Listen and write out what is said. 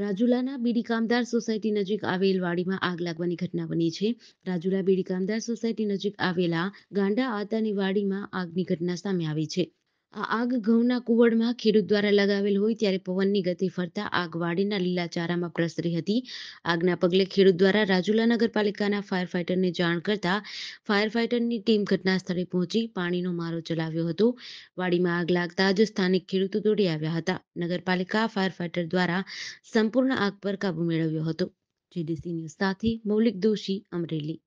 રાજુલાના બીડી કામદાર સોસાયટી નજીક આવેલ વાડીમાં આગ લાગવાની ઘટના બની છે રાજુલા બીડી કામદાર સોસાયટી નજીક આવેલા ગાંડા આતાની વાડીમાં આગની ઘટના સામે આવી છે આ આગ ઘઉંના કુવડમાં ખેડૂત દ્વારા લગાવેલ હોય ત્યારે પવનની ગતિ ફરતા આગ વાડીના લીલા ચારામાં પ્રસરી હતી આગના પગલે ખેડૂત દ્વારા રાજુલા નગરપાલિકાના ફાયર ફાઇટરને જાણ કરતા ફાયર ફાઇટરની ટીમ ઘટના સ્થળે પહોંચી પાણીનો મારો ચલાવ્યો હતો વાડીમાં આગ લાગતા જ સ્થાનિક ખેડૂતો દોડી આવ્યા હતા નગરપાલિકા ફાયર ફાઇટર દ્વારા સંપૂર્ણ આગ પર કાબુ મેળવ્યો હતો જીડીસી ન્યૂઝ સાથે મૌલિક દોશી અમરેલી